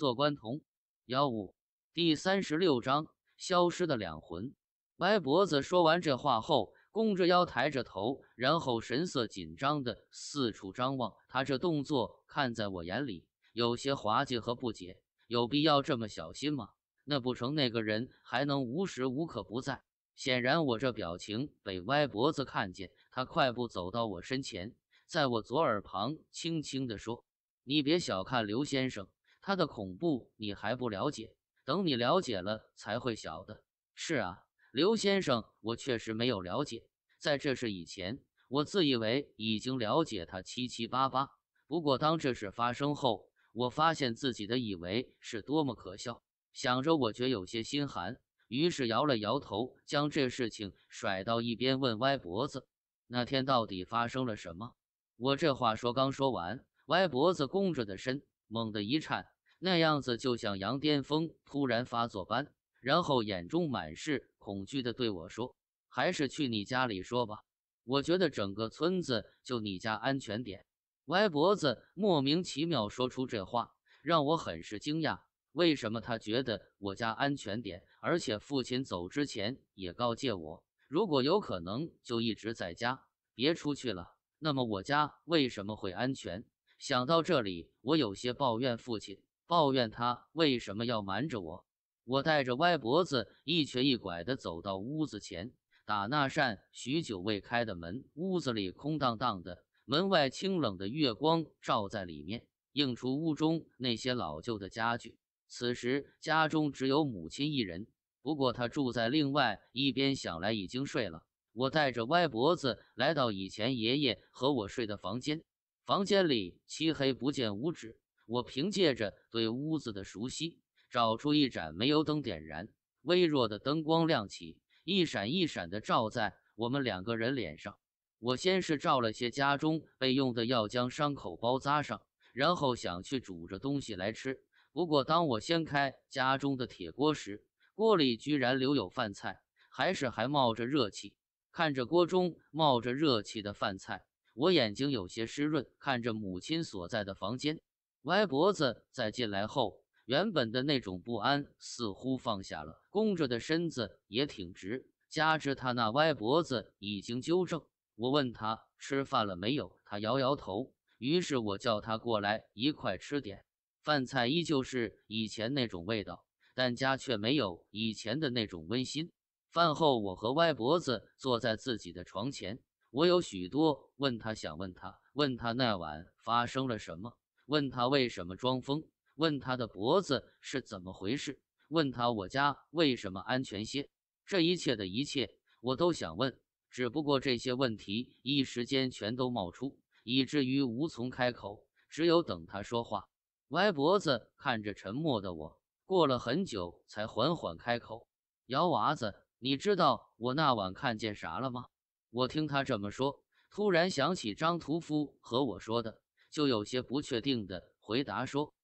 做关童，幺五第三十六章消失的两魂。歪脖子说完这话后，弓着腰，抬着头，然后神色紧张的四处张望。他这动作看在我眼里有些滑稽和不解。有必要这么小心吗？那不成，那个人还能无时无刻不在？显然，我这表情被歪脖子看见，他快步走到我身前，在我左耳旁轻轻的说：“你别小看刘先生。”他的恐怖你还不了解，等你了解了才会晓得。是啊，刘先生，我确实没有了解。在这事以前，我自以为已经了解他七七八八。不过当这事发生后，我发现自己的以为是多么可笑。想着，我觉有些心寒，于是摇了摇头，将这事情甩到一边，问歪脖子：“那天到底发生了什么？”我这话说刚说完，歪脖子弓着的身猛地一颤。那样子就像羊癫疯突然发作般，然后眼中满是恐惧的对我说：“还是去你家里说吧，我觉得整个村子就你家安全点。”歪脖子莫名其妙说出这话，让我很是惊讶。为什么他觉得我家安全点？而且父亲走之前也告诫我，如果有可能就一直在家，别出去了。那么我家为什么会安全？想到这里，我有些抱怨父亲。抱怨他为什么要瞒着我？我带着歪脖子一瘸一拐地走到屋子前，打那扇许久未开的门。屋子里空荡荡的，门外清冷的月光照在里面，映出屋中那些老旧的家具。此时家中只有母亲一人，不过她住在另外一边，想来已经睡了。我带着歪脖子来到以前爷爷和我睡的房间，房间里漆黑不见五指。我凭借着对屋子的熟悉，找出一盏煤油灯点燃，微弱的灯光亮起，一闪一闪的照在我们两个人脸上。我先是照了些家中备用的药，将伤口包扎上，然后想去煮着东西来吃。不过，当我掀开家中的铁锅时，锅里居然留有饭菜，还是还冒着热气。看着锅中冒着热气的饭菜，我眼睛有些湿润，看着母亲所在的房间。歪脖子在进来后，原本的那种不安似乎放下了，弓着的身子也挺直，加之他那歪脖子已经纠正。我问他吃饭了没有，他摇摇头。于是我叫他过来一块吃点饭，菜依旧是以前那种味道，但家却没有以前的那种温馨。饭后，我和歪脖子坐在自己的床前，我有许多问他想问他问他那晚发生了什么。问他为什么装疯？问他的脖子是怎么回事？问他我家为什么安全些？这一切的一切，我都想问，只不过这些问题一时间全都冒出，以至于无从开口，只有等他说话。歪脖子看着沉默的我，过了很久才缓缓开口：“姚娃子，你知道我那晚看见啥了吗？”我听他这么说，突然想起张屠夫和我说的。就有些不确定的回答说：“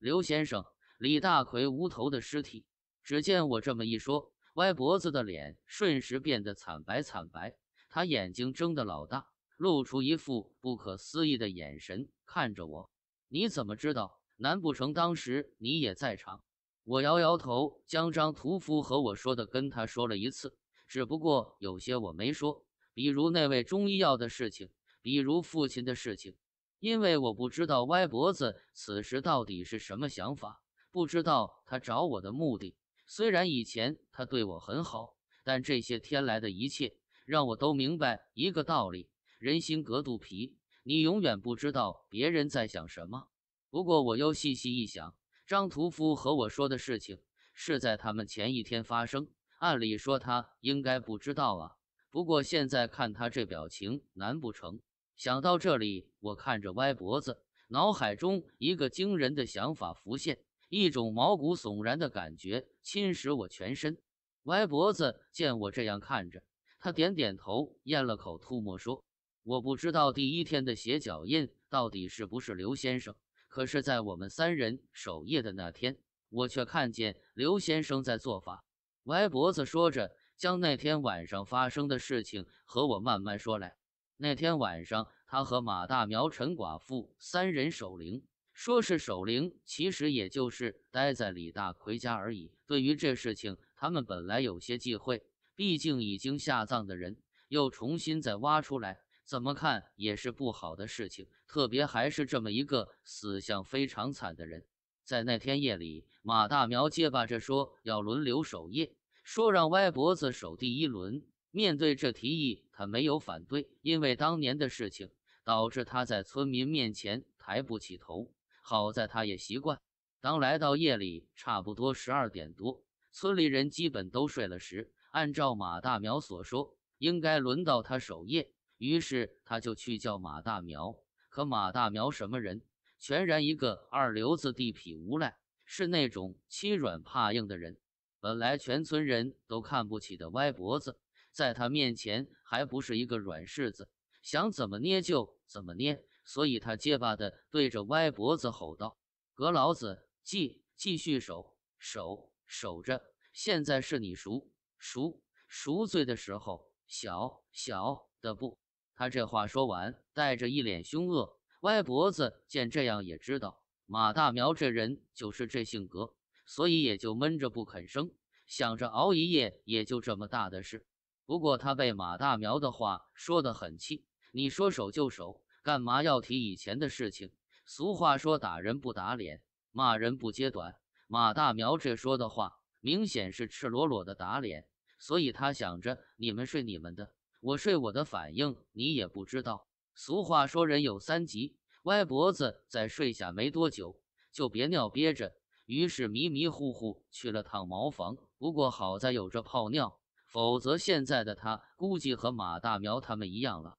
刘先生，李大奎无头的尸体。”只见我这么一说，歪脖子的脸瞬时变得惨白惨白，他眼睛睁得老大，露出一副不可思议的眼神看着我。“你怎么知道？难不成当时你也在场？”我摇摇头，将张屠夫和我说的跟他说了一次，只不过有些我没说，比如那位中医药的事情，比如父亲的事情。因为我不知道歪脖子此时到底是什么想法，不知道他找我的目的。虽然以前他对我很好，但这些天来的一切让我都明白一个道理：人心隔肚皮，你永远不知道别人在想什么。不过我又细细一想，张屠夫和我说的事情是在他们前一天发生，按理说他应该不知道啊。不过现在看他这表情，难不成？想到这里，我看着歪脖子，脑海中一个惊人的想法浮现，一种毛骨悚然的感觉侵蚀我全身。歪脖子见我这样看着他，点点头，咽了口吐沫说：“我不知道第一天的鞋脚印到底是不是刘先生，可是在我们三人守夜的那天，我却看见刘先生在做法。”歪脖子说着，将那天晚上发生的事情和我慢慢说来。那天晚上，他和马大苗、陈寡妇三人守灵。说是守灵，其实也就是待在李大奎家而已。对于这事情，他们本来有些忌讳，毕竟已经下葬的人又重新再挖出来，怎么看也是不好的事情。特别还是这么一个死相非常惨的人。在那天夜里，马大苗结巴着说要轮流守夜，说让歪脖子守第一轮。面对这提议，他没有反对，因为当年的事情导致他在村民面前抬不起头。好在他也习惯。当来到夜里差不多十二点多，村里人基本都睡了时，按照马大苗所说，应该轮到他守夜，于是他就去叫马大苗。可马大苗什么人？全然一个二流子地痞无赖，是那种欺软怕硬的人。本来全村人都看不起的歪脖子。在他面前还不是一个软柿子，想怎么捏就怎么捏，所以他结巴的对着歪脖子吼道：“格老子，继继续守守守着，现在是你赎赎赎罪的时候，小小的不。”他这话说完，带着一脸凶恶。歪脖子见这样也知道马大苗这人就是这性格，所以也就闷着不肯声，想着熬一夜也就这么大的事。不过他被马大苗的话说得很气，你说手就手，干嘛要提以前的事情？俗话说打人不打脸，骂人不揭短。马大苗这说的话明显是赤裸裸的打脸，所以他想着你们睡你们的，我睡我的，反应你也不知道。俗话说人有三急，歪脖子在睡下没多久就别尿憋着，于是迷迷糊糊去了趟茅房。不过好在有这泡尿。否则，现在的他估计和马大苗他们一样了。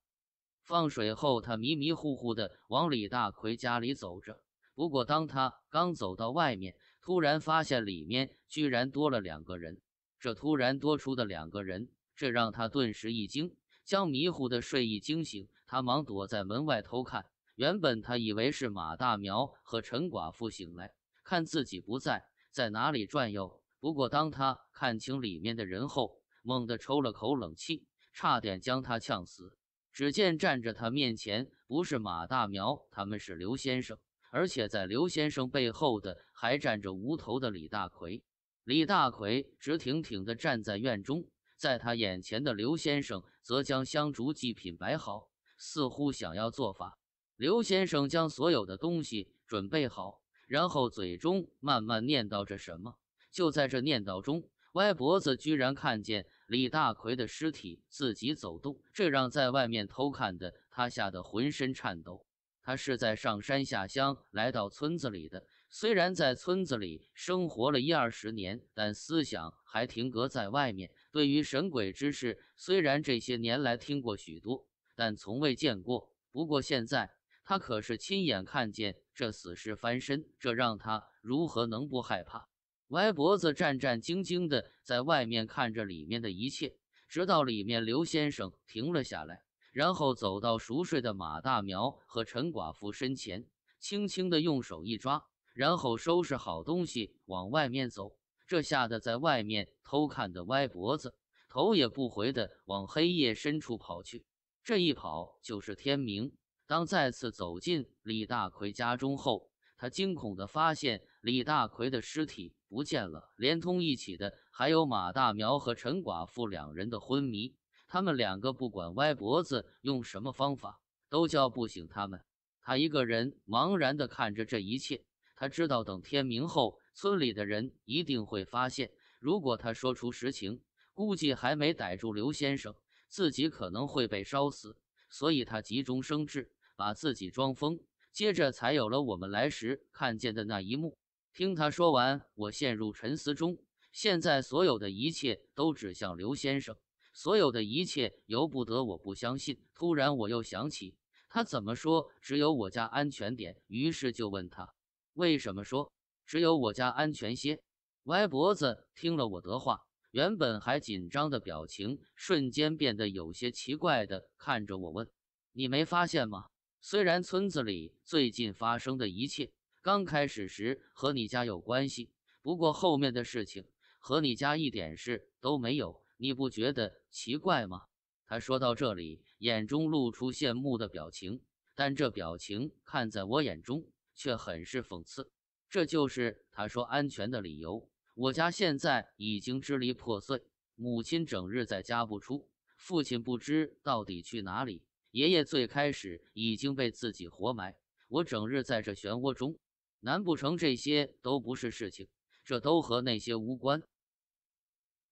放水后，他迷迷糊糊的往李大奎家里走着。不过，当他刚走到外面，突然发现里面居然多了两个人。这突然多出的两个人，这让他顿时一惊，将迷糊的睡意惊醒。他忙躲在门外偷看。原本他以为是马大苗和陈寡妇醒来，看自己不在，在哪里转悠。不过，当他看清里面的人后，猛地抽了口冷气，差点将他呛死。只见站着他面前不是马大苗，他们是刘先生，而且在刘先生背后的还站着无头的李大奎。李大奎直挺挺地站在院中，在他眼前的刘先生则将香烛祭品摆好，似乎想要做法。刘先生将所有的东西准备好，然后嘴中慢慢念叨着什么。就在这念叨中。歪脖子居然看见李大奎的尸体自己走动，这让在外面偷看的他吓得浑身颤抖。他是在上山下乡来到村子里的，虽然在村子里生活了一二十年，但思想还停格在外面。对于神鬼之事，虽然这些年来听过许多，但从未见过。不过现在他可是亲眼看见这死尸翻身，这让他如何能不害怕？歪脖子战战兢兢地在外面看着里面的一切，直到里面刘先生停了下来，然后走到熟睡的马大苗和陈寡妇身前，轻轻地用手一抓，然后收拾好东西往外面走。这吓得在外面偷看的歪脖子头也不回地往黑夜深处跑去。这一跑就是天明。当再次走进李大奎家中后，他惊恐地发现李大奎的尸体。不见了，连通一起的还有马大苗和陈寡妇两人的昏迷。他们两个不管歪脖子用什么方法，都叫不醒他们。他一个人茫然地看着这一切。他知道，等天明后，村里的人一定会发现。如果他说出实情，估计还没逮住刘先生，自己可能会被烧死。所以他急中生智，把自己装疯，接着才有了我们来时看见的那一幕。听他说完，我陷入沉思中。现在所有的一切都指向刘先生，所有的一切由不得我不相信。突然，我又想起他怎么说：“只有我家安全点。”于是就问他：“为什么说只有我家安全些？”歪脖子听了我的话，原本还紧张的表情瞬间变得有些奇怪，的看着我问：“你没发现吗？虽然村子里最近发生的一切。”刚开始时和你家有关系，不过后面的事情和你家一点事都没有，你不觉得奇怪吗？他说到这里，眼中露出羡慕的表情，但这表情看在我眼中却很是讽刺。这就是他说安全的理由。我家现在已经支离破碎，母亲整日在家不出，父亲不知到底去哪里，爷爷最开始已经被自己活埋，我整日在这漩涡中。难不成这些都不是事情？这都和那些无关。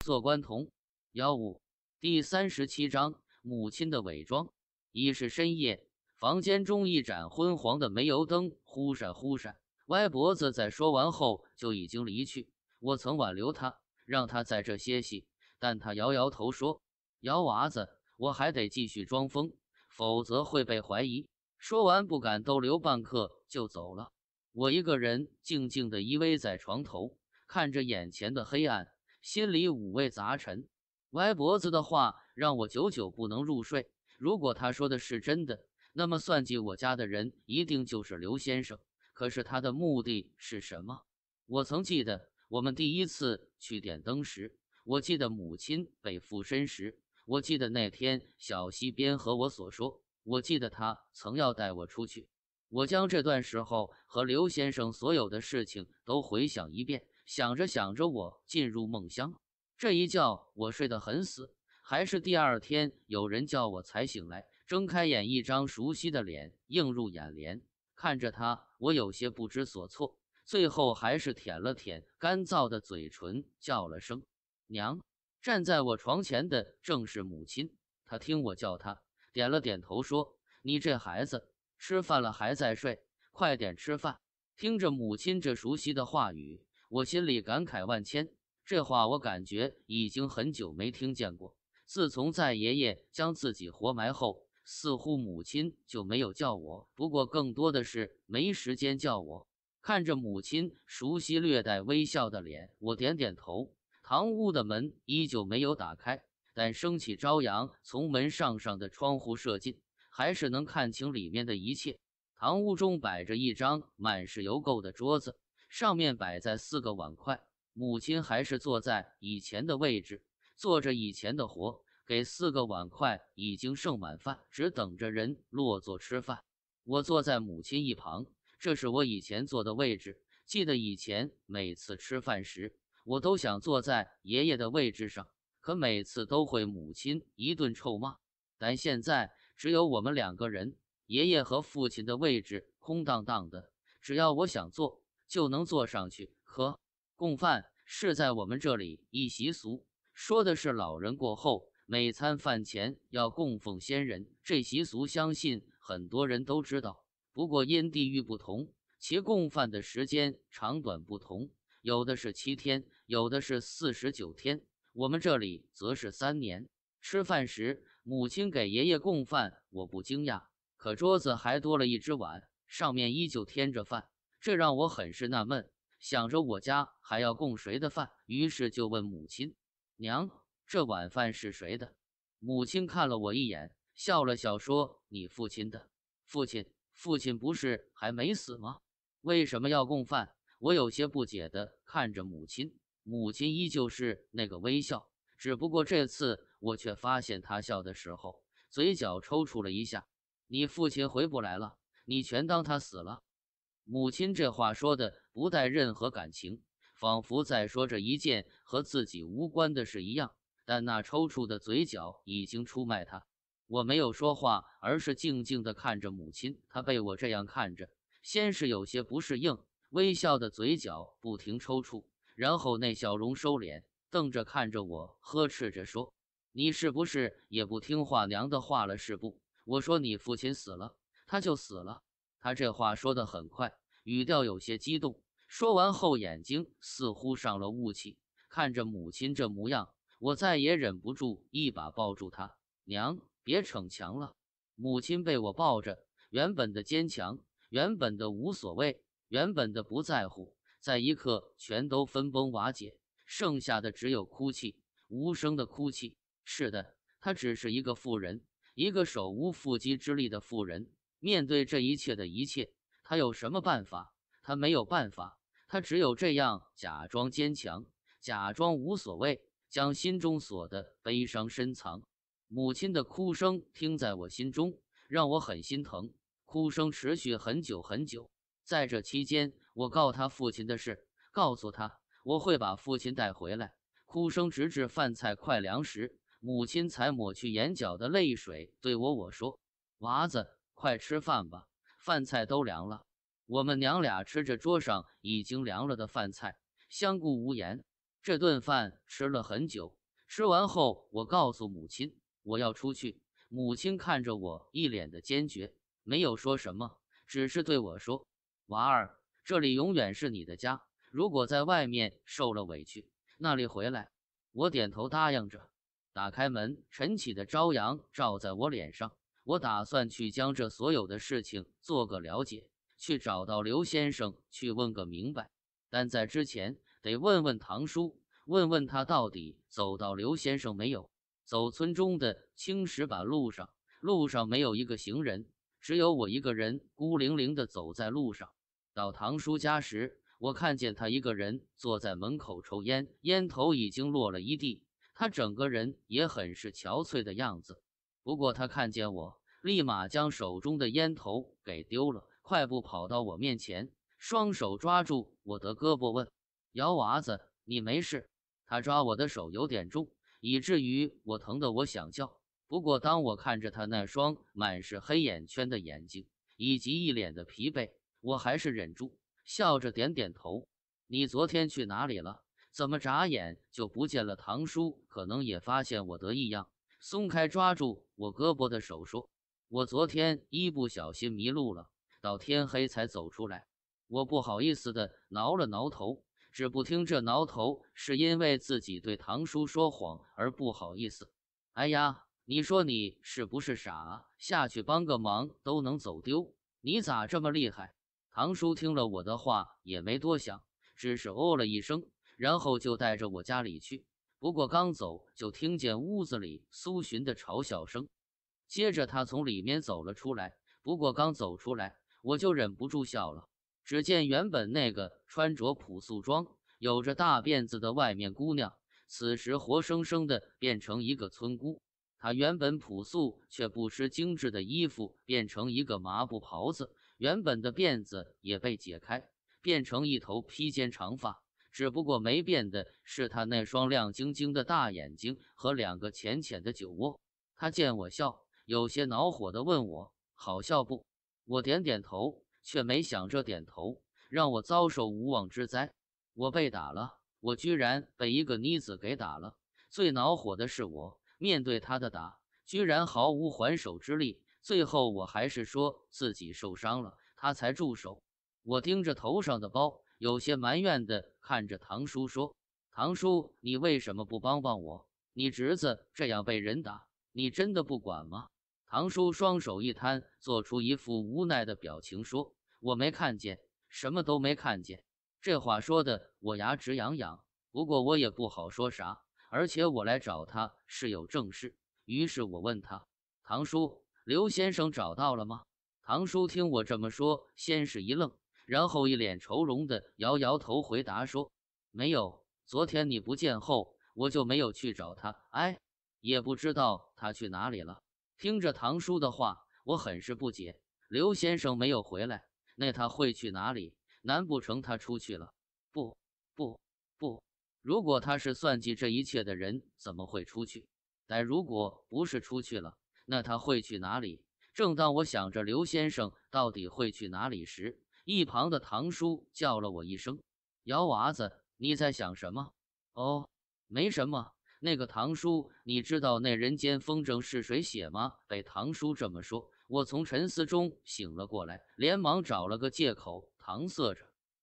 做官童幺五第三十七章母亲的伪装已是深夜，房间中一盏昏黄的煤油灯忽闪忽闪。歪脖子在说完后就已经离去。我曾挽留他，让他在这歇息，但他摇摇头说：“幺娃子，我还得继续装疯，否则会被怀疑。”说完，不敢逗留半刻，就走了。我一个人静静地依偎在床头，看着眼前的黑暗，心里五味杂陈。歪脖子的话让我久久不能入睡。如果他说的是真的，那么算计我家的人一定就是刘先生。可是他的目的是什么？我曾记得，我们第一次去点灯时，我记得母亲被附身时，我记得那天小溪边和我所说，我记得他曾要带我出去。我将这段时候和刘先生所有的事情都回想一遍，想着想着，我进入梦乡。这一觉我睡得很死，还是第二天有人叫我才醒来。睁开眼，一张熟悉的脸映入眼帘，看着他，我有些不知所措。最后还是舔了舔干燥的嘴唇，叫了声“娘”。站在我床前的正是母亲，她听我叫她，点了点头，说：“你这孩子。”吃饭了，还在睡，快点吃饭！听着母亲这熟悉的话语，我心里感慨万千。这话我感觉已经很久没听见过。自从在爷爷将自己活埋后，似乎母亲就没有叫我，不过更多的是没时间叫我。看着母亲熟悉、略带微笑的脸，我点点头。堂屋的门依旧没有打开，但升起朝阳从门上上的窗户射进。还是能看清里面的一切。堂屋中摆着一张满是油垢的桌子，上面摆在四个碗筷。母亲还是坐在以前的位置，做着以前的活，给四个碗筷已经剩满饭，只等着人落座吃饭。我坐在母亲一旁，这是我以前坐的位置。记得以前每次吃饭时，我都想坐在爷爷的位置上，可每次都会母亲一顿臭骂。但现在。只有我们两个人，爷爷和父亲的位置空荡荡的。只要我想坐，就能坐上去。可供饭是在我们这里一习俗，说的是老人过后每餐饭前要供奉先人。这习俗相信很多人都知道，不过因地域不同，其供饭的时间长短不同，有的是七天，有的是四十九天，我们这里则是三年。吃饭时。母亲给爷爷供饭，我不惊讶，可桌子还多了一只碗，上面依旧添着饭，这让我很是纳闷。想着我家还要供谁的饭，于是就问母亲：“娘，这碗饭是谁的？”母亲看了我一眼，笑了笑说：“你父亲的。”父亲，父亲不是还没死吗？为什么要供饭？我有些不解的看着母亲，母亲依旧是那个微笑，只不过这次。我却发现他笑的时候，嘴角抽搐了一下。你父亲回不来了，你全当他死了。母亲这话说的不带任何感情，仿佛在说着一件和自己无关的事一样。但那抽搐的嘴角已经出卖他。我没有说话，而是静静地看着母亲。他被我这样看着，先是有些不适应，微笑的嘴角不停抽搐，然后那笑容收敛，瞪着看着我，呵斥着说。你是不是也不听话娘的话了？是不？我说你父亲死了，他就死了。他这话说得很快，语调有些激动。说完后，眼睛似乎上了雾气。看着母亲这模样，我再也忍不住，一把抱住她。娘，别逞强了。母亲被我抱着，原本的坚强，原本的无所谓，原本的不在乎，在一刻全都分崩瓦解，剩下的只有哭泣，无声的哭泣。是的，他只是一个富人，一个手无缚鸡之力的富人。面对这一切的一切，他有什么办法？他没有办法，他只有这样假装坚强，假装无所谓，将心中所的悲伤深藏。母亲的哭声听在我心中，让我很心疼。哭声持续很久很久，在这期间，我告他父亲的事，告诉他我会把父亲带回来。哭声直至饭菜快凉时。母亲才抹去眼角的泪水，对我我说：“娃子，快吃饭吧，饭菜都凉了。”我们娘俩吃着桌上已经凉了的饭菜，相顾无言。这顿饭吃了很久。吃完后，我告诉母亲：“我要出去。”母亲看着我，一脸的坚决，没有说什么，只是对我说：“娃儿，这里永远是你的家。如果在外面受了委屈，那里回来。”我点头答应着。打开门，晨起的朝阳照在我脸上。我打算去将这所有的事情做个了解，去找到刘先生，去问个明白。但在之前，得问问唐叔，问问他到底走到刘先生没有。走村中的青石板路上，路上没有一个行人，只有我一个人孤零零地走在路上。到唐叔家时，我看见他一个人坐在门口抽烟，烟头已经落了一地。他整个人也很是憔悴的样子，不过他看见我，立马将手中的烟头给丢了，快步跑到我面前，双手抓住我的胳膊，问：“姚娃子，你没事？”他抓我的手有点重，以至于我疼得我想叫。不过当我看着他那双满是黑眼圈的眼睛，以及一脸的疲惫，我还是忍住，笑着点点头：“你昨天去哪里了？”怎么眨眼就不见了？堂叔可能也发现我得异样，松开抓住我胳膊的手，说：“我昨天一不小心迷路了，到天黑才走出来。”我不好意思的挠了挠头，只不听这挠头是因为自己对堂叔说谎而不好意思。哎呀，你说你是不是傻？下去帮个忙都能走丢，你咋这么厉害？堂叔听了我的话也没多想，只是哦了一声。然后就带着我家里去，不过刚走就听见屋子里苏洵的嘲笑声，接着他从里面走了出来，不过刚走出来我就忍不住笑了。只见原本那个穿着朴素装、有着大辫子的外面姑娘，此时活生生的变成一个村姑。她原本朴素却不失精致的衣服变成一个麻布袍子，原本的辫子也被解开，变成一头披肩长发。只不过没变的是他那双亮晶晶的大眼睛和两个浅浅的酒窝。他见我笑，有些恼火地问我：“好笑不？”我点点头，却没想着点头让我遭受无妄之灾。我被打了，我居然被一个妮子给打了。最恼火的是，我面对他的打，居然毫无还手之力。最后，我还是说自己受伤了，他才住手。我盯着头上的包。有些埋怨的看着唐叔说：“唐叔，你为什么不帮帮我？你侄子这样被人打，你真的不管吗？”唐叔双手一摊，做出一副无奈的表情说：“我没看见，什么都没看见。”这话说的我牙直痒痒，不过我也不好说啥。而且我来找他是有正事，于是我问他：“唐叔，刘先生找到了吗？”唐叔听我这么说，先是一愣。然后一脸愁容的摇摇头，回答说：“没有，昨天你不见后，我就没有去找他。哎，也不知道他去哪里了。”听着唐叔的话，我很是不解。刘先生没有回来，那他会去哪里？难不成他出去了？不，不，不！如果他是算计这一切的人，怎么会出去？但如果不是出去了，那他会去哪里？正当我想着刘先生到底会去哪里时，一旁的堂叔叫了我一声：“姚娃子，你在想什么？”“哦，没什么。”“那个堂叔，你知道那人间风筝是谁写吗？”被堂叔这么说，我从沉思中醒了过来，连忙找了个借口搪塞着。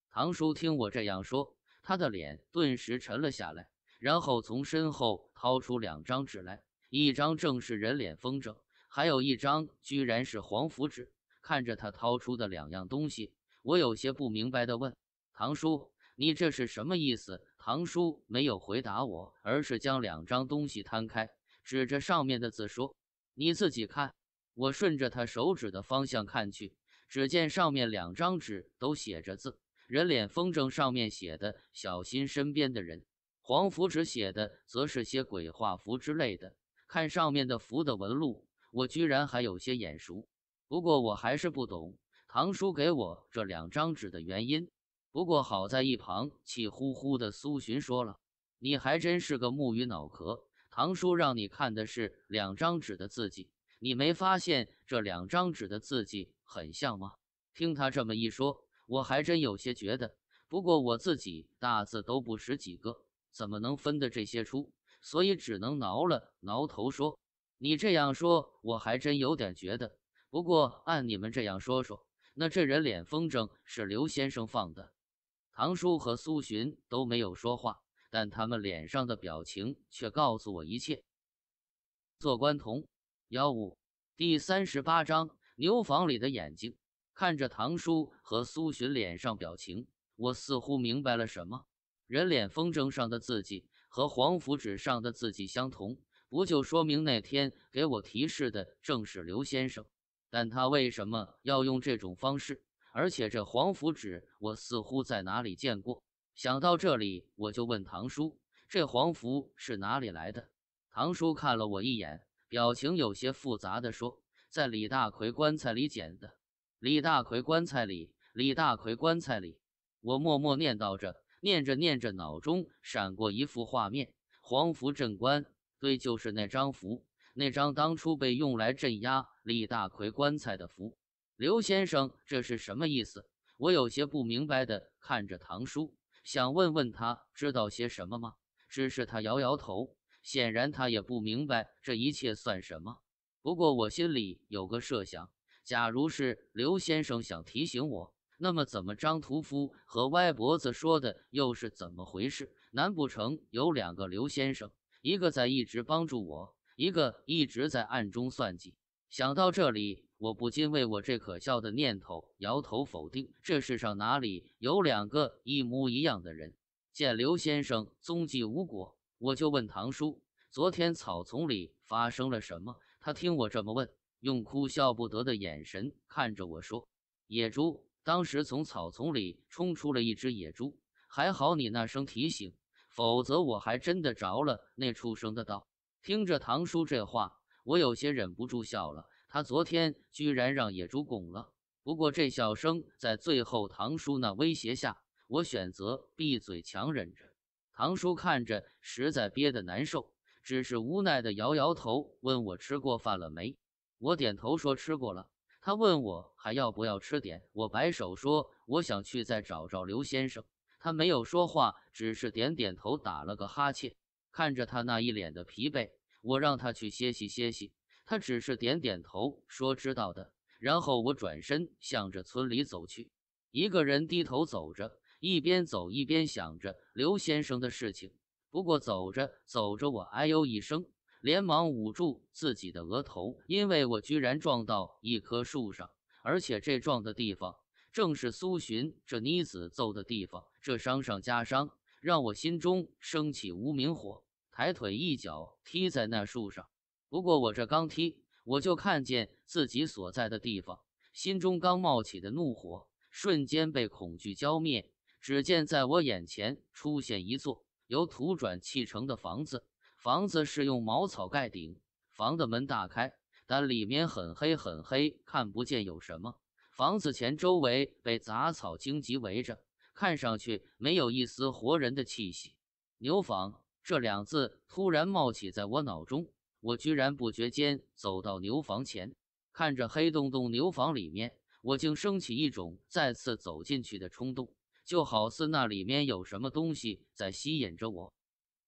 堂叔听我这样说，他的脸顿时沉了下来，然后从身后掏出两张纸来，一张正是人脸风筝，还有一张居然是黄符纸。看着他掏出的两样东西。我有些不明白的问：“唐叔，你这是什么意思？”唐叔没有回答我，而是将两张东西摊开，指着上面的字说：“你自己看。”我顺着他手指的方向看去，只见上面两张纸都写着字。人脸风筝上面写的“小心身边的人”，黄符纸写的则是些鬼画符之类的。看上面的符的纹路，我居然还有些眼熟，不过我还是不懂。唐叔给我这两张纸的原因，不过好在一旁气呼呼的苏洵说了：“你还真是个木鱼脑壳！唐叔让你看的是两张纸的字迹，你没发现这两张纸的字迹很像吗？”听他这么一说，我还真有些觉得。不过我自己大字都不识几个，怎么能分得这些出？所以只能挠了挠头说：“你这样说，我还真有点觉得。不过按你们这样说说。”那这人脸风筝是刘先生放的，唐叔和苏洵都没有说话，但他们脸上的表情却告诉我一切。做官童幺五第三十八章牛房里的眼睛。看着唐叔和苏洵脸上表情，我似乎明白了什么。人脸风筝上的字迹和黄符纸上的字迹相同，不就说明那天给我提示的正是刘先生？但他为什么要用这种方式？而且这黄符纸，我似乎在哪里见过。想到这里，我就问唐叔：“这黄符是哪里来的？”唐叔看了我一眼，表情有些复杂的说：“在李大奎棺材里捡的。”李大奎棺材里，李大奎棺材里。我默默念叨着，念着念着，脑中闪过一幅画面：黄符镇棺。对，就是那张符，那张当初被用来镇压。李大奎棺材的福，刘先生这是什么意思？我有些不明白的看着唐叔，想问问他知道些什么吗？只是他摇摇头，显然他也不明白这一切算什么。不过我心里有个设想：假如是刘先生想提醒我，那么怎么张屠夫和歪脖子说的又是怎么回事？难不成有两个刘先生，一个在一直帮助我，一个一直在暗中算计？想到这里，我不禁为我这可笑的念头摇头否定。这世上哪里有两个一模一样的人？见刘先生踪迹无果，我就问唐叔：“昨天草丛里发生了什么？”他听我这么问，用哭笑不得的眼神看着我说：“野猪！当时从草丛里冲出了一只野猪，还好你那声提醒，否则我还真的着了那畜生的道。”听着唐叔这话。我有些忍不住笑了，他昨天居然让野猪拱了。不过这笑声在最后唐叔那威胁下，我选择闭嘴强忍着。唐叔看着实在憋得难受，只是无奈的摇摇头，问我吃过饭了没。我点头说吃过了。他问我还要不要吃点，我摆手说我想去再找找刘先生。他没有说话，只是点点头，打了个哈欠，看着他那一脸的疲惫。我让他去歇息歇息，他只是点点头说：“知道的。”然后我转身向着村里走去，一个人低头走着，一边走一边想着刘先生的事情。不过走着走着，我哎呦一声，连忙捂住自己的额头，因为我居然撞到一棵树上，而且这撞的地方正是苏洵这妮子揍的地方，这伤上加伤，让我心中升起无名火。抬腿一脚踢在那树上，不过我这刚踢，我就看见自己所在的地方，心中刚冒起的怒火瞬间被恐惧浇灭。只见在我眼前出现一座由土砖砌成的房子，房子是用茅草盖顶，房的门大开，但里面很黑很黑，看不见有什么。房子前周围被杂草荆棘围着，看上去没有一丝活人的气息。牛坊这两字突然冒起在我脑中，我居然不觉间走到牛房前，看着黑洞洞牛房里面，我竟升起一种再次走进去的冲动，就好似那里面有什么东西在吸引着我。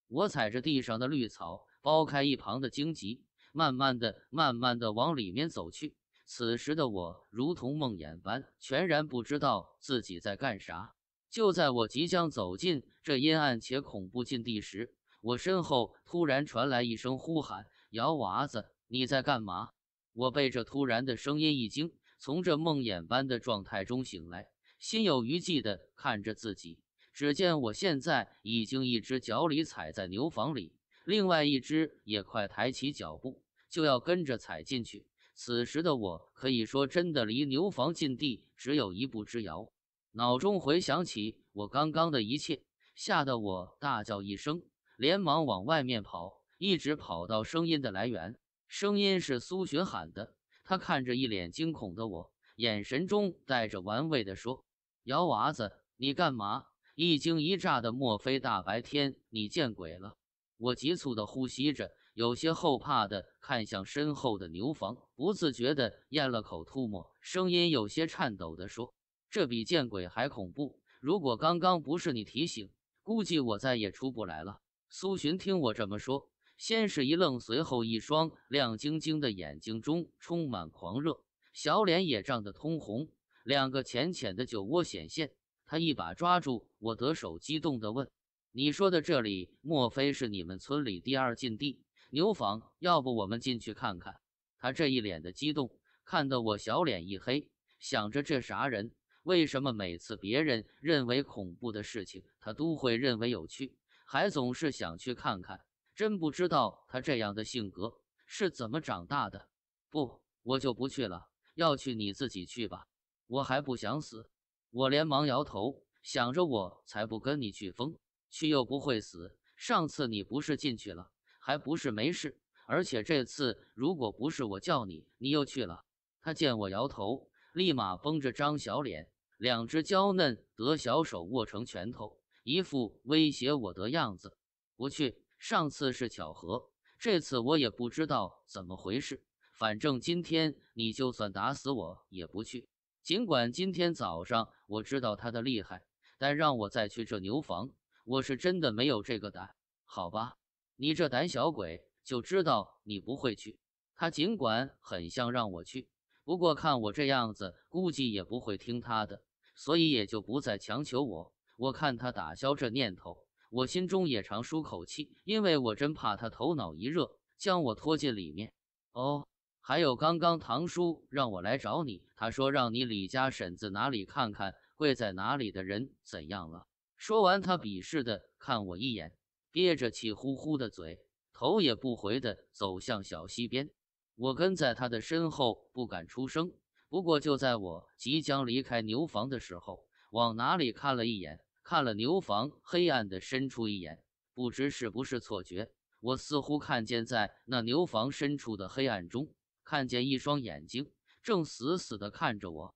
我踩着地上的绿草，剥开一旁的荆棘，慢慢的、慢慢的往里面走去。此时的我如同梦魇般，全然不知道自己在干啥。就在我即将走进这阴暗且恐怖禁地时，我身后突然传来一声呼喊：“姚娃子，你在干嘛？”我被这突然的声音一惊，从这梦魇般的状态中醒来，心有余悸地看着自己。只见我现在已经一只脚里踩在牛房里，另外一只也快抬起脚步，就要跟着踩进去。此时的我可以说真的离牛房近地只有一步之遥。脑中回想起我刚刚的一切，吓得我大叫一声。连忙往外面跑，一直跑到声音的来源。声音是苏洵喊的。他看着一脸惊恐的我，眼神中带着玩味的说：“姚娃子，你干嘛？”一惊一乍的。莫非大白天你见鬼了？我急促的呼吸着，有些后怕的看向身后的牛房，不自觉的咽了口吐沫，声音有些颤抖的说：“这比见鬼还恐怖。如果刚刚不是你提醒，估计我再也出不来了。”苏洵听我这么说，先是一愣，随后一双亮晶晶的眼睛中充满狂热，小脸也涨得通红，两个浅浅的酒窝显现。他一把抓住我的手，激动地问：“你说的这里，莫非是你们村里第二禁地牛坊？要不我们进去看看？”他这一脸的激动，看得我小脸一黑，想着这啥人？为什么每次别人认为恐怖的事情，他都会认为有趣？还总是想去看看，真不知道他这样的性格是怎么长大的。不，我就不去了。要去你自己去吧，我还不想死。我连忙摇头，想着我才不跟你去疯，去又不会死。上次你不是进去了，还不是没事？而且这次如果不是我叫你，你又去了。他见我摇头，立马绷着张小脸，两只娇嫩得小手握成拳头。一副威胁我的样子，不去。上次是巧合，这次我也不知道怎么回事。反正今天你就算打死我也不去。尽管今天早上我知道他的厉害，但让我再去这牛房，我是真的没有这个胆。好吧，你这胆小鬼就知道你不会去。他尽管很想让我去，不过看我这样子，估计也不会听他的，所以也就不再强求我。我看他打消这念头，我心中也长舒口气，因为我真怕他头脑一热将我拖进里面。哦，还有刚刚堂叔让我来找你，他说让你李家婶子哪里看看跪在哪里的人怎样了。说完，他鄙视的看我一眼，憋着气呼呼的嘴，头也不回的走向小溪边。我跟在他的身后，不敢出声。不过就在我即将离开牛房的时候，往哪里看了一眼。看了牛房黑暗的深处一眼，不知是不是错觉，我似乎看见在那牛房深处的黑暗中，看见一双眼睛正死死地看着我。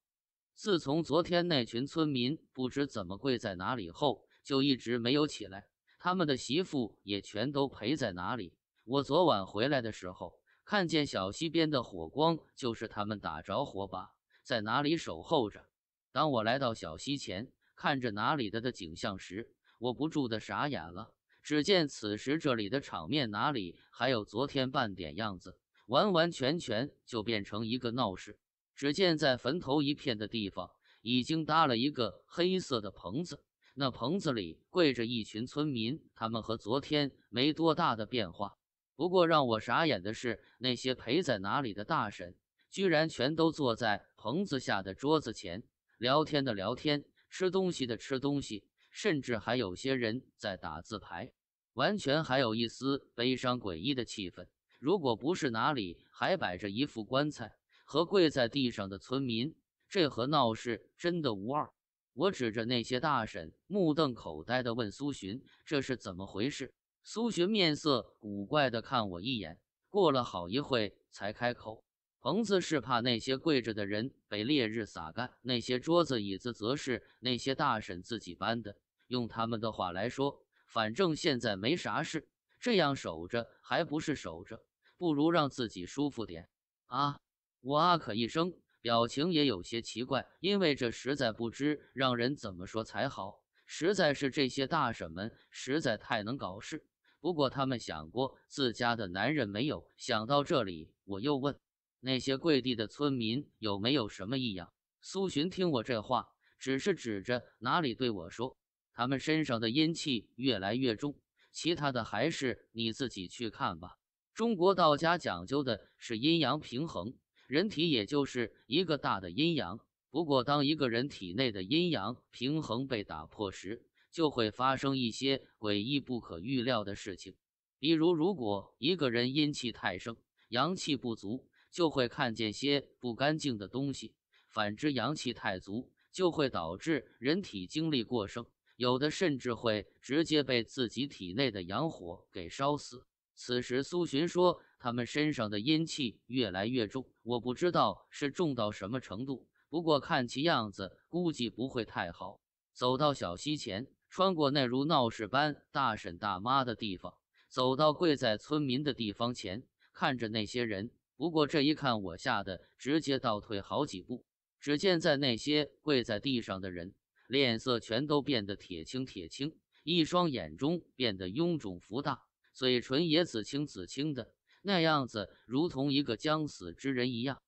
自从昨天那群村民不知怎么跪在哪里后，就一直没有起来，他们的媳妇也全都陪在哪里。我昨晚回来的时候，看见小溪边的火光，就是他们打着火把，在哪里守候着。当我来到小溪前。看着哪里的的景象时，我不住的傻眼了。只见此时这里的场面哪里还有昨天半点样子，完完全全就变成一个闹市。只见在坟头一片的地方，已经搭了一个黑色的棚子，那棚子里跪着一群村民，他们和昨天没多大的变化。不过让我傻眼的是，那些陪在哪里的大婶，居然全都坐在棚子下的桌子前聊天的聊天。吃东西的吃东西，甚至还有些人在打字牌，完全还有一丝悲伤诡异的气氛。如果不是哪里还摆着一副棺材和跪在地上的村民，这和闹市真的无二。我指着那些大婶，目瞪口呆地问苏洵：“这是怎么回事？”苏洵面色古怪地看我一眼，过了好一会才开口。棚子是怕那些跪着的人被烈日撒干，那些桌子椅子则是那些大婶自己搬的。用他们的话来说，反正现在没啥事，这样守着还不是守着，不如让自己舒服点。啊，我啊，可一声，表情也有些奇怪，因为这实在不知让人怎么说才好。实在是这些大婶们实在太能搞事。不过他们想过自家的男人没有？想到这里，我又问。那些跪地的村民有没有什么异样？苏洵听我这话，只是指着哪里对我说：“他们身上的阴气越来越重，其他的还是你自己去看吧。”中国道家讲究的是阴阳平衡，人体也就是一个大的阴阳。不过，当一个人体内的阴阳平衡被打破时，就会发生一些诡异不可预料的事情。比如，如果一个人阴气太盛，阳气不足。就会看见些不干净的东西。反之，阳气太足，就会导致人体精力过剩，有的甚至会直接被自己体内的阳火给烧死。此时，苏洵说：“他们身上的阴气越来越重，我不知道是重到什么程度。不过看其样子，估计不会太好。”走到小溪前，穿过那如闹市般大婶大妈的地方，走到跪在村民的地方前，看着那些人。不过这一看，我吓得直接倒退好几步。只见在那些跪在地上的人，脸色全都变得铁青铁青，一双眼中变得臃肿浮大，嘴唇也紫青紫青的，那样子如同一个将死之人一样。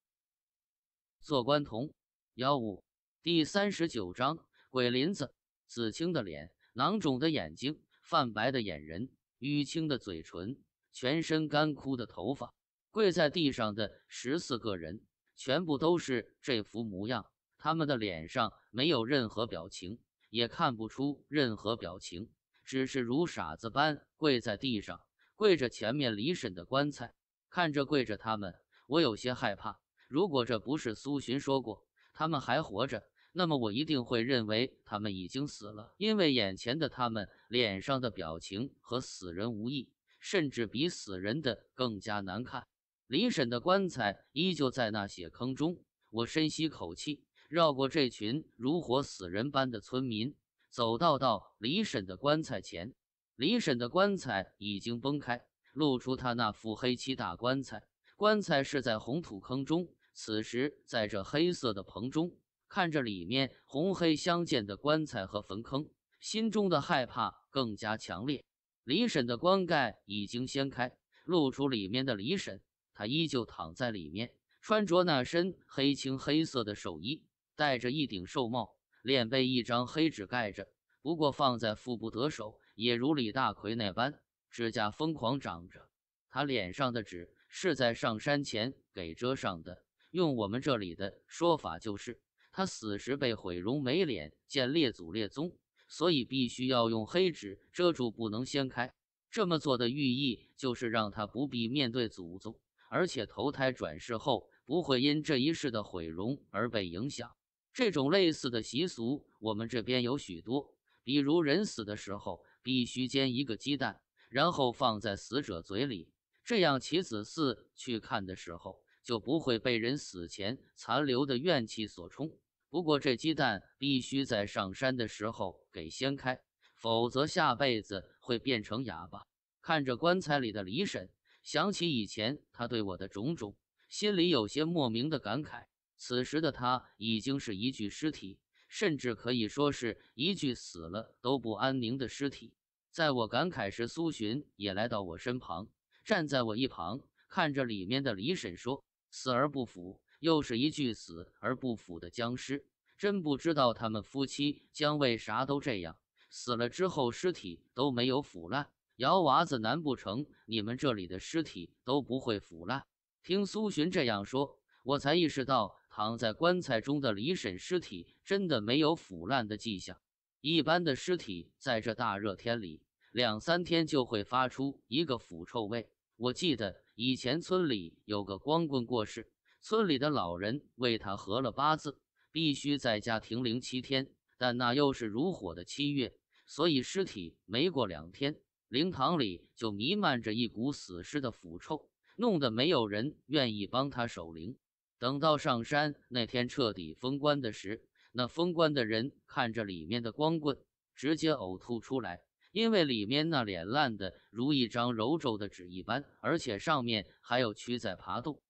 做官童幺五第三十九章鬼林子，紫青的脸，囊肿的眼睛，泛白的眼仁，淤青的嘴唇，全身干枯的头发。跪在地上的十四个人全部都是这副模样，他们的脸上没有任何表情，也看不出任何表情，只是如傻子般跪在地上，跪着前面李婶的棺材，看着跪着他们，我有些害怕。如果这不是苏洵说过他们还活着，那么我一定会认为他们已经死了，因为眼前的他们脸上的表情和死人无异，甚至比死人的更加难看。李婶的棺材依旧在那血坑中，我深吸口气，绕过这群如活死人般的村民，走到到李婶的棺材前。李婶的棺材已经崩开，露出她那副黑漆大棺材。棺材是在红土坑中，此时在这黑色的棚中，看着里面红黑相间的棺材和坟坑，心中的害怕更加强烈。李婶的棺盖已经掀开，露出里面的李婶。他依旧躺在里面，穿着那身黑青黑色的寿衣，戴着一顶寿帽，脸被一张黑纸盖着。不过放在腹部得手也如李大奎那般，指甲疯狂长着。他脸上的纸是在上山前给遮上的，用我们这里的说法就是，他死时被毁容，没脸见列祖列宗，所以必须要用黑纸遮住，不能掀开。这么做的寓意就是让他不必面对祖宗。而且投胎转世后不会因这一世的毁容而被影响。这种类似的习俗我们这边有许多，比如人死的时候必须煎一个鸡蛋，然后放在死者嘴里，这样其子嗣去看的时候就不会被人死前残留的怨气所冲。不过这鸡蛋必须在上山的时候给掀开，否则下辈子会变成哑巴。看着棺材里的李婶。想起以前他对我的种种，心里有些莫名的感慨。此时的他已经是一具尸体，甚至可以说是一具死了都不安宁的尸体。在我感慨时，苏洵也来到我身旁，站在我一旁，看着里面的李婶说：“死而不腐，又是一具死而不腐的僵尸。真不知道他们夫妻将为啥都这样，死了之后尸体都没有腐烂。”姚娃子，难不成你们这里的尸体都不会腐烂？听苏洵这样说，我才意识到躺在棺材中的李婶尸体真的没有腐烂的迹象。一般的尸体在这大热天里，两三天就会发出一个腐臭味。我记得以前村里有个光棍过世，村里的老人为他合了八字，必须在家停灵七天，但那又是如火的七月，所以尸体没过两天。灵堂里就弥漫着一股死尸的腐臭，弄得没有人愿意帮他守灵。等到上山那天彻底封棺的时，那封棺的人看着里面的光棍，直接呕吐出来，因为里面那脸烂的如一张揉皱的纸一般，而且上面还有蛆在爬动。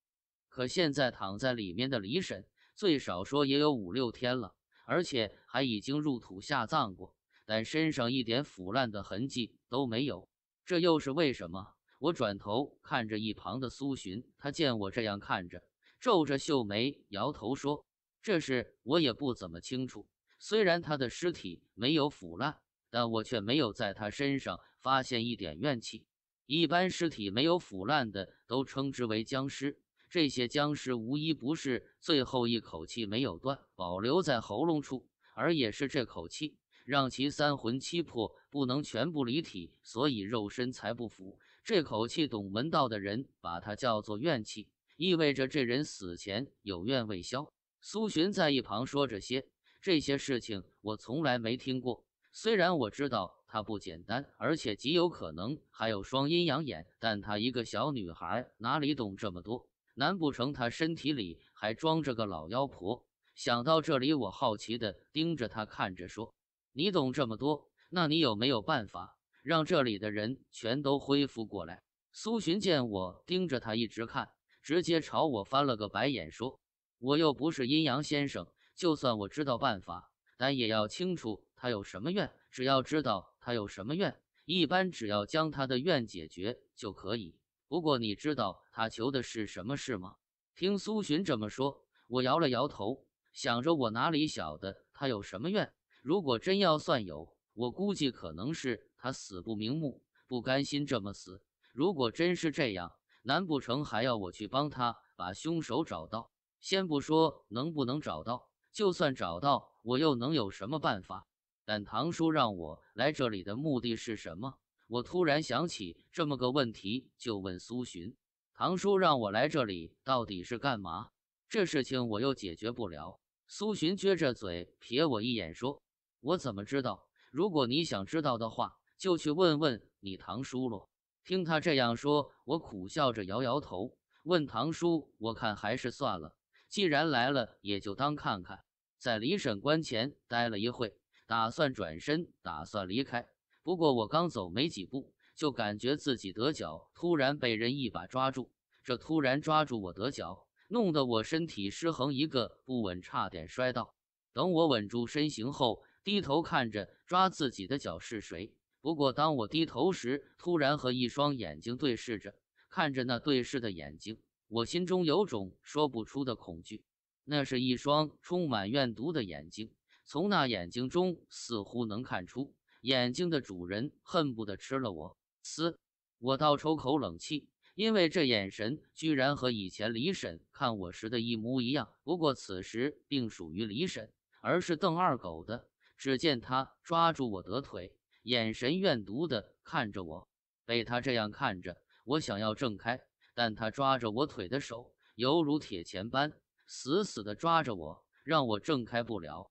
可现在躺在里面的李婶，最少说也有五六天了，而且还已经入土下葬过。但身上一点腐烂的痕迹都没有，这又是为什么？我转头看着一旁的苏洵，他见我这样看着，皱着秀眉，摇头说：“这事我也不怎么清楚。虽然他的尸体没有腐烂，但我却没有在他身上发现一点怨气。一般尸体没有腐烂的都称之为僵尸，这些僵尸无一不是最后一口气没有断，保留在喉咙处，而也是这口气。”让其三魂七魄不能全部离体，所以肉身才不腐。这口气，懂门道的人把它叫做怨气，意味着这人死前有怨未消。苏洵在一旁说着些这些事情，我从来没听过。虽然我知道他不简单，而且极有可能还有双阴阳眼，但他一个小女孩哪里懂这么多？难不成她身体里还装着个老妖婆？想到这里，我好奇地盯着她看着说。你懂这么多，那你有没有办法让这里的人全都恢复过来？苏洵见我盯着他一直看，直接朝我翻了个白眼，说：“我又不是阴阳先生，就算我知道办法，但也要清楚他有什么愿。只要知道他有什么愿，一般只要将他的愿解决就可以。不过你知道他求的是什么事吗？”听苏洵这么说，我摇了摇头，想着我哪里晓得他有什么愿。如果真要算有，我估计可能是他死不瞑目，不甘心这么死。如果真是这样，难不成还要我去帮他把凶手找到？先不说能不能找到，就算找到，我又能有什么办法？但堂叔让我来这里的目的是什么？我突然想起这么个问题，就问苏洵：“堂叔让我来这里到底是干嘛？这事情我又解决不了。”苏洵撅着嘴瞥我一眼说。我怎么知道？如果你想知道的话，就去问问你堂叔喽。听他这样说，我苦笑着摇摇头，问堂叔：“我看还是算了，既然来了，也就当看看。”在李审官前待了一会，打算转身，打算离开。不过我刚走没几步，就感觉自己得脚突然被人一把抓住，这突然抓住我得脚，弄得我身体失衡，一个不稳，差点摔倒。等我稳住身形后，低头看着抓自己的脚是谁？不过当我低头时，突然和一双眼睛对视着，看着那对视的眼睛，我心中有种说不出的恐惧。那是一双充满怨毒的眼睛，从那眼睛中似乎能看出，眼睛的主人恨不得吃了我。嘶！我倒抽口冷气，因为这眼神居然和以前李婶看我时的一模一样。不过此时并属于李婶，而是邓二狗的。只见他抓住我的腿，眼神怨毒的看着我。被他这样看着，我想要挣开，但他抓着我腿的手犹如铁钳般，死死的抓着我，让我挣开不了。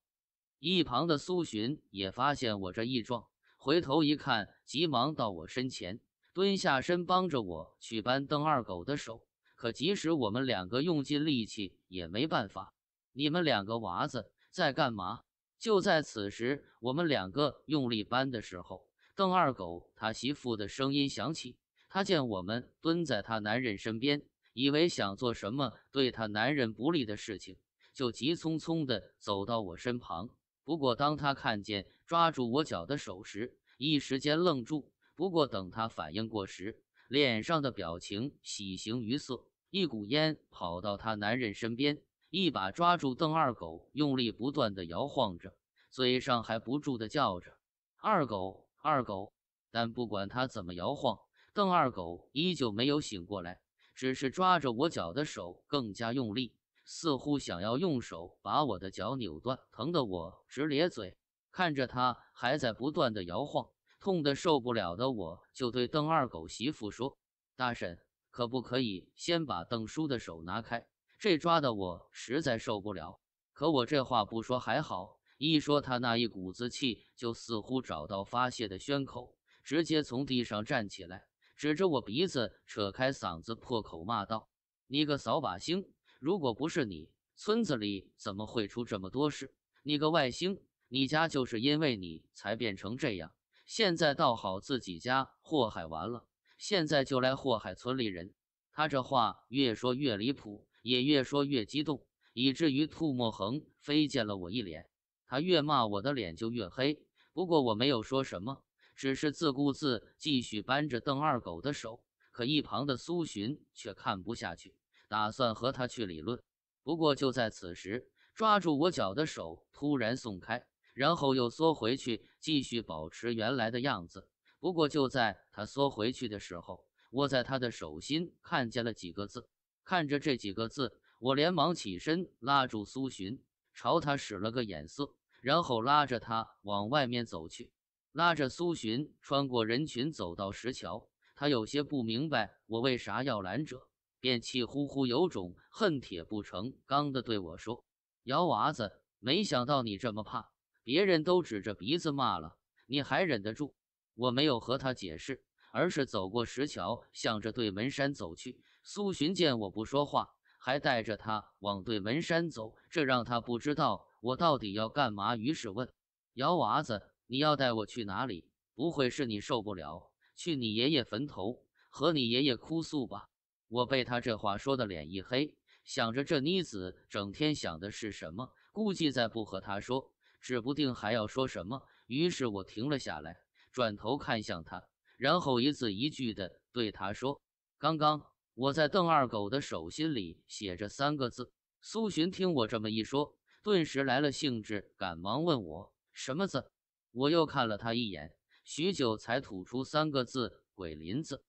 一旁的苏洵也发现我这异状，回头一看，急忙到我身前，蹲下身帮着我去搬邓二狗的手。可即使我们两个用尽力气，也没办法。你们两个娃子在干嘛？就在此时，我们两个用力搬的时候，邓二狗他媳妇的声音响起。他见我们蹲在他男人身边，以为想做什么对他男人不利的事情，就急匆匆地走到我身旁。不过，当他看见抓住我脚的手时，一时间愣住。不过，等他反应过时，脸上的表情喜形于色，一股烟跑到他男人身边。一把抓住邓二狗，用力不断的摇晃着，嘴上还不住的叫着“二狗，二狗”。但不管他怎么摇晃，邓二狗依旧没有醒过来，只是抓着我脚的手更加用力，似乎想要用手把我的脚扭断，疼得我直咧嘴。看着他还在不断的摇晃，痛得受不了的我，就对邓二狗媳妇说：“大婶，可不可以先把邓叔的手拿开？”这抓的我实在受不了，可我这话不说还好，一说他那一股子气就似乎找到发泄的宣口，直接从地上站起来，指着我鼻子，扯开嗓子破口骂道：“你个扫把星！如果不是你，村子里怎么会出这么多事？你个外星，你家就是因为你才变成这样。现在倒好，自己家祸害完了，现在就来祸害村里人。”他这话越说越离谱。也越说越激动，以至于吐沫横飞溅了我一脸。他越骂我的脸就越黑。不过我没有说什么，只是自顾自继续扳着邓二狗的手。可一旁的苏洵却看不下去，打算和他去理论。不过就在此时，抓住我脚的手突然松开，然后又缩回去，继续保持原来的样子。不过就在他缩回去的时候，我在他的手心看见了几个字。看着这几个字，我连忙起身，拉住苏洵，朝他使了个眼色，然后拉着他往外面走去。拉着苏洵穿过人群，走到石桥，他有些不明白我为啥要拦着，便气呼呼、有种恨铁不成钢的对我说：“姚娃子，没想到你这么怕，别人都指着鼻子骂了，你还忍得住？”我没有和他解释，而是走过石桥，向着对门山走去。苏洵见我不说话，还带着他往对门山走，这让他不知道我到底要干嘛，于是问：“姚娃子，你要带我去哪里？不会是你受不了，去你爷爷坟头和你爷爷哭诉吧？”我被他这话说的脸一黑，想着这妮子整天想的是什么，估计再不和他说，指不定还要说什么。于是我停了下来，转头看向他，然后一字一句的对他说：“刚刚。”我在邓二狗的手心里写着三个字。苏洵听我这么一说，顿时来了兴致，赶忙问我什么字。我又看了他一眼，许久才吐出三个字：“鬼林子。”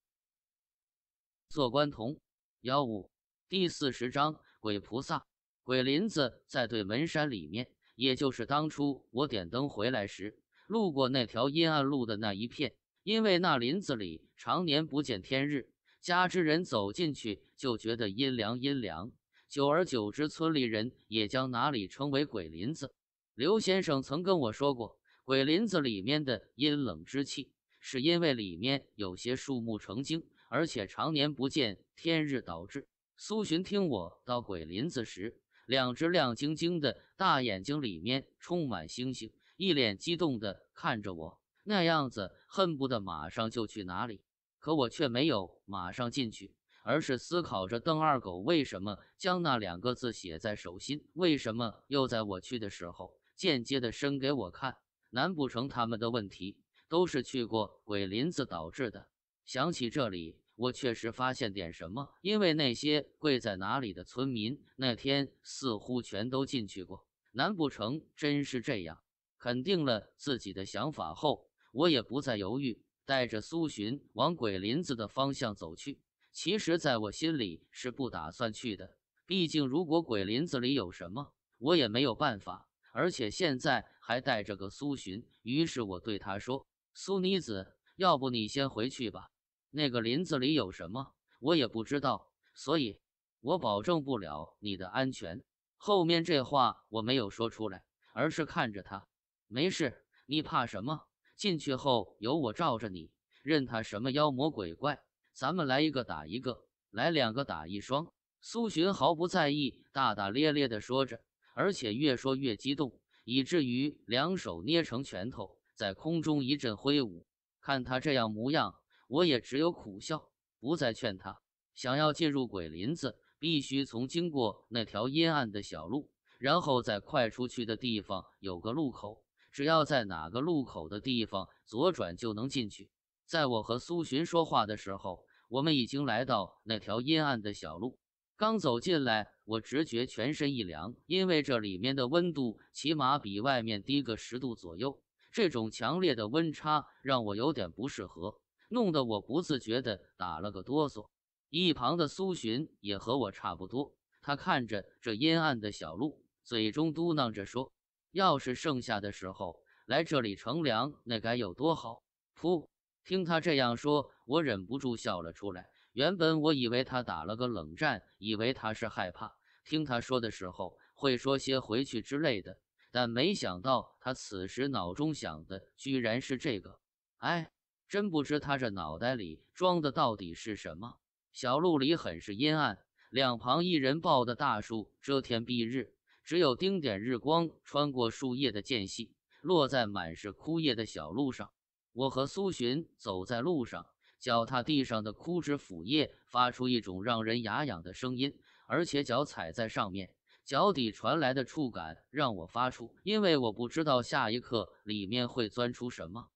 做官童幺五第四十章鬼菩萨。鬼林子在对门山里面，也就是当初我点灯回来时路过那条阴暗路的那一片，因为那林子里常年不见天日。加之人走进去就觉得阴凉阴凉，久而久之，村里人也将哪里称为鬼林子。刘先生曾跟我说过，鬼林子里面的阴冷之气，是因为里面有些树木成精，而且常年不见天日导致。苏洵听我到鬼林子时，两只亮晶晶的大眼睛里面充满星星，一脸激动地看着我，那样子恨不得马上就去哪里。可我却没有马上进去，而是思考着邓二狗为什么将那两个字写在手心，为什么又在我去的时候间接的伸给我看？难不成他们的问题都是去过鬼林子导致的？想起这里，我确实发现点什么，因为那些跪在哪里的村民那天似乎全都进去过。难不成真是这样？肯定了自己的想法后，我也不再犹豫。带着苏洵往鬼林子的方向走去。其实，在我心里是不打算去的。毕竟，如果鬼林子里有什么，我也没有办法。而且，现在还带着个苏洵。于是，我对他说：“苏妮子，要不你先回去吧。那个林子里有什么，我也不知道。所以，我保证不了你的安全。”后面这话我没有说出来，而是看着他：“没事，你怕什么？”进去后由我罩着你，任他什么妖魔鬼怪，咱们来一个打一个，来两个打一双。苏洵毫不在意，大大咧咧地说着，而且越说越激动，以至于两手捏成拳头，在空中一阵挥舞。看他这样模样，我也只有苦笑，不再劝他。想要进入鬼林子，必须从经过那条阴暗的小路，然后在快出去的地方有个路口。只要在哪个路口的地方左转就能进去。在我和苏洵说话的时候，我们已经来到那条阴暗的小路。刚走进来，我直觉全身一凉，因为这里面的温度起码比外面低个十度左右。这种强烈的温差让我有点不适合，弄得我不自觉地打了个哆嗦。一旁的苏洵也和我差不多，他看着这阴暗的小路，嘴中嘟囔着说。要是盛夏的时候来这里乘凉，那该有多好！噗，听他这样说，我忍不住笑了出来。原本我以为他打了个冷战，以为他是害怕；听他说的时候会说些回去之类的，但没想到他此时脑中想的居然是这个。哎，真不知他这脑袋里装的到底是什么。小路里很是阴暗，两旁一人抱的大树遮天蔽日。只有丁点日光穿过树叶的间隙，落在满是枯叶的小路上。我和苏洵走在路上，脚踏地上的枯枝腐叶，发出一种让人牙痒的声音。而且脚踩在上面，脚底传来的触感让我发出，因为我不知道下一刻里面会钻出什么。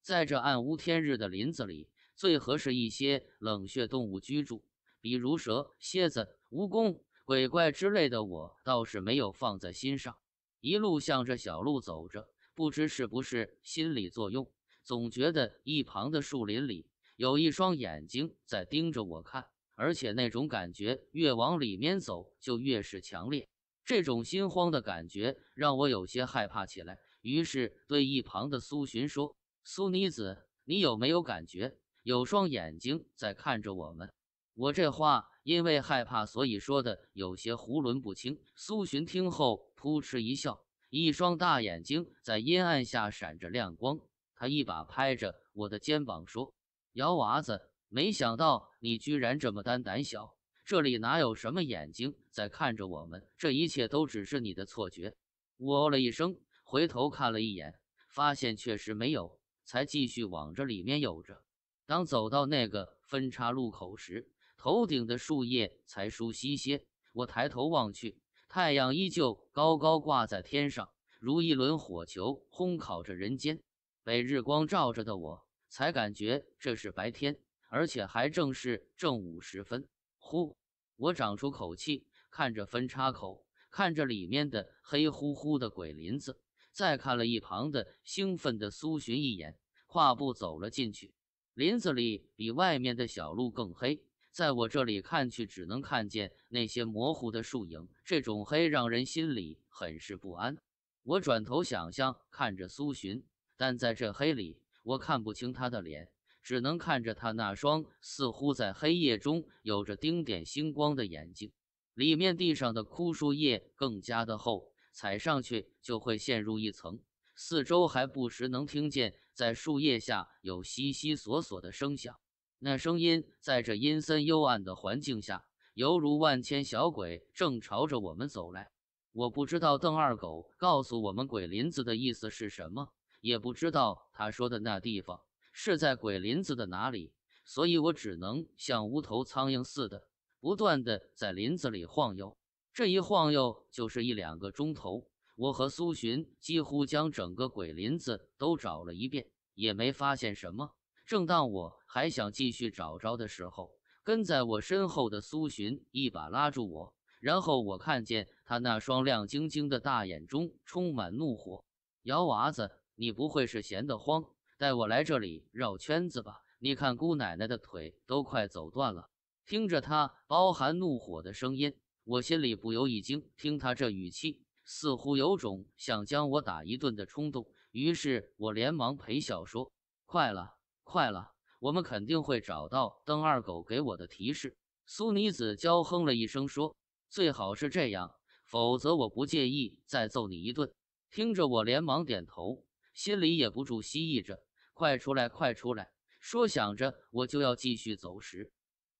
在这暗无天日的林子里，最合适一些冷血动物居住，比如蛇、蝎子、蜈蚣。鬼怪之类的，我倒是没有放在心上。一路向着小路走着，不知是不是心理作用，总觉得一旁的树林里有一双眼睛在盯着我看，而且那种感觉越往里面走就越是强烈。这种心慌的感觉让我有些害怕起来，于是对一旁的苏洵说：“苏妮子，你有没有感觉有双眼睛在看着我们？”我这话。因为害怕，所以说的有些囫囵不清。苏洵听后扑哧一笑，一双大眼睛在阴暗下闪着亮光。他一把拍着我的肩膀说：“姚娃子，没想到你居然这么胆胆小。这里哪有什么眼睛在看着我们？这一切都只是你的错觉。”我哦了一声，回头看了一眼，发现确实没有，才继续往这里面游着。当走到那个分叉路口时，头顶的树叶才疏稀些，我抬头望去，太阳依旧高高挂在天上，如一轮火球烘烤着人间。被日光照着的我才感觉这是白天，而且还正是正午时分。呼，我长出口气，看着分叉口，看着里面的黑乎乎的鬼林子，再看了一旁的兴奋的苏洵一眼，跨步走了进去。林子里比外面的小路更黑。在我这里看去，只能看见那些模糊的树影。这种黑让人心里很是不安。我转头想想，看着苏洵，但在这黑里，我看不清他的脸，只能看着他那双似乎在黑夜中有着丁点星光的眼睛。里面地上的枯树叶更加的厚，踩上去就会陷入一层。四周还不时能听见在树叶下有悉悉索索的声响。那声音在这阴森幽暗的环境下，犹如万千小鬼正朝着我们走来。我不知道邓二狗告诉我们“鬼林子”的意思是什么，也不知道他说的那地方是在鬼林子的哪里，所以我只能像无头苍蝇似的，不断的在林子里晃悠。这一晃悠就是一两个钟头，我和苏洵几乎将整个鬼林子都找了一遍，也没发现什么。正当我还想继续找着的时候，跟在我身后的苏洵一把拉住我，然后我看见他那双亮晶晶的大眼中充满怒火：“姚娃子，你不会是闲得慌，带我来这里绕圈子吧？你看姑奶奶的腿都快走断了。”听着他包含怒火的声音，我心里不由一惊。听他这语气，似乎有种想将我打一顿的冲动。于是，我连忙陪笑说：“快了。”快了，我们肯定会找到邓二狗给我的提示。苏女子娇哼了一声说：“最好是这样，否则我不介意再揍你一顿。”听着，我连忙点头，心里也不住希翼着：“快出来，快出来！”说想着我就要继续走时，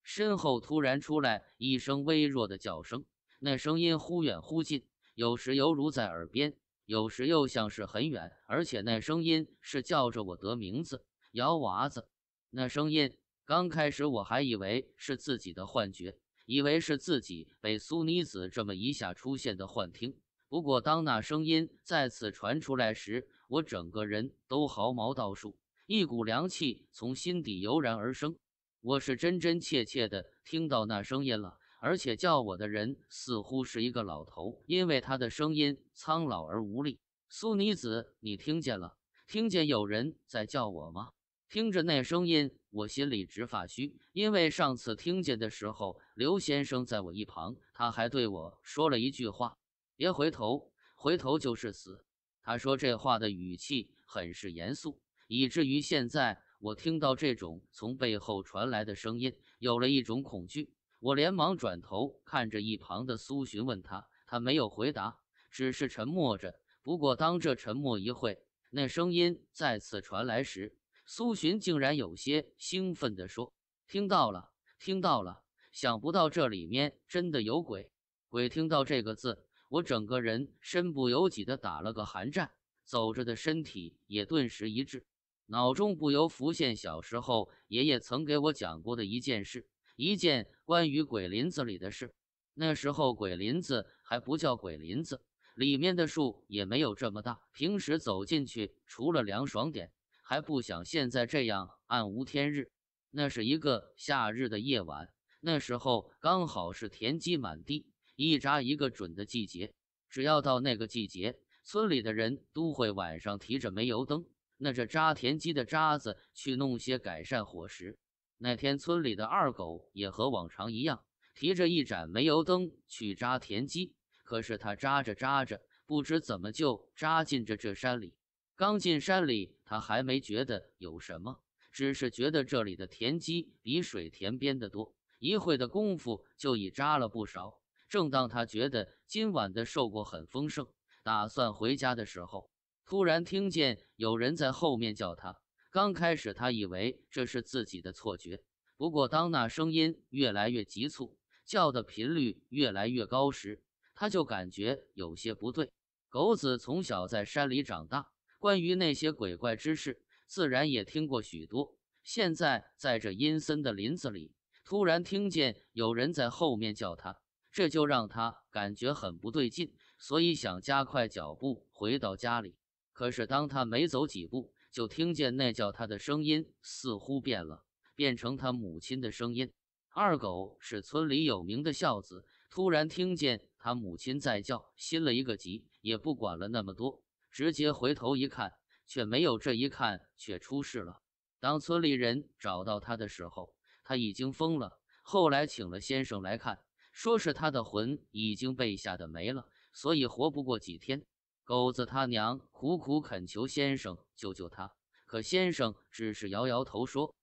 身后突然出来一声微弱的叫声，那声音忽远忽近，有时犹如在耳边，有时又像是很远，而且那声音是叫着我的名字。姚娃子，那声音刚开始我还以为是自己的幻觉，以为是自己被苏妮子这么一下出现的幻听。不过当那声音再次传出来时，我整个人都毫毛倒竖，一股凉气从心底油然而生。我是真真切切的听到那声音了，而且叫我的人似乎是一个老头，因为他的声音苍老而无力。苏妮子，你听见了？听见有人在叫我吗？听着那声音，我心里直发虚，因为上次听见的时候，刘先生在我一旁，他还对我说了一句话：“别回头，回头就是死。”他说这话的语气很是严肃，以至于现在我听到这种从背后传来的声音，有了一种恐惧。我连忙转头看着一旁的苏洵，问他，他没有回答，只是沉默着。不过，当这沉默一会，那声音再次传来时，苏洵竟然有些兴奋地说：“听到了，听到了！想不到这里面真的有鬼。”鬼听到这个字，我整个人身不由己地打了个寒战，走着的身体也顿时一滞，脑中不由浮现小时候爷爷曾给我讲过的一件事，一件关于鬼林子里的事。那时候鬼林子还不叫鬼林子，里面的树也没有这么大，平时走进去除了凉爽点。还不像现在这样暗无天日。那是一个夏日的夜晚，那时候刚好是田鸡满地、一扎一个准的季节。只要到那个季节，村里的人都会晚上提着煤油灯，那这扎田鸡的渣子去弄些改善伙食。那天，村里的二狗也和往常一样，提着一盏煤油灯去扎田鸡。可是他扎着扎着，不知怎么就扎进着这山里。刚进山里，他还没觉得有什么，只是觉得这里的田鸡比水田边的多。一会的功夫，就已扎了不少。正当他觉得今晚的收果很丰盛，打算回家的时候，突然听见有人在后面叫他。刚开始，他以为这是自己的错觉，不过当那声音越来越急促，叫的频率越来越高时，他就感觉有些不对。狗子从小在山里长大。关于那些鬼怪之事，自然也听过许多。现在在这阴森的林子里，突然听见有人在后面叫他，这就让他感觉很不对劲，所以想加快脚步回到家里。可是当他没走几步，就听见那叫他的声音似乎变了，变成他母亲的声音。二狗是村里有名的孝子，突然听见他母亲在叫，心了一个急，也不管了那么多。直接回头一看，却没有这一看却出事了。当村里人找到他的时候，他已经疯了。后来请了先生来看，说是他的魂已经被吓得没了，所以活不过几天。狗子他娘苦苦恳求先生救救他，可先生只是摇摇头说：“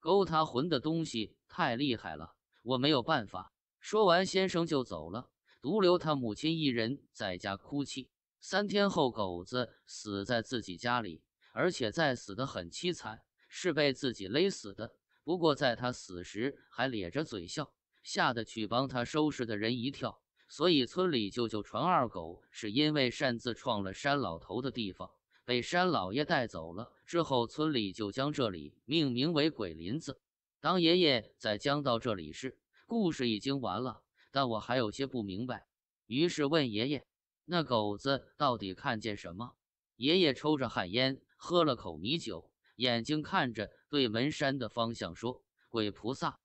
勾他魂的东西太厉害了，我没有办法。”说完，先生就走了，独留他母亲一人在家哭泣。三天后，狗子死在自己家里，而且在死的很凄惨，是被自己勒死的。不过在他死时还咧着嘴笑，吓得去帮他收拾的人一跳。所以村里就就传二狗是因为擅自闯了山老头的地方，被山老爷带走了。之后村里就将这里命名为鬼林子。当爷爷再讲到这里时，故事已经完了，但我还有些不明白，于是问爷爷。那狗子到底看见什么？爷爷抽着旱烟，喝了口米酒，眼睛看着对门山的方向，说：“鬼菩萨。”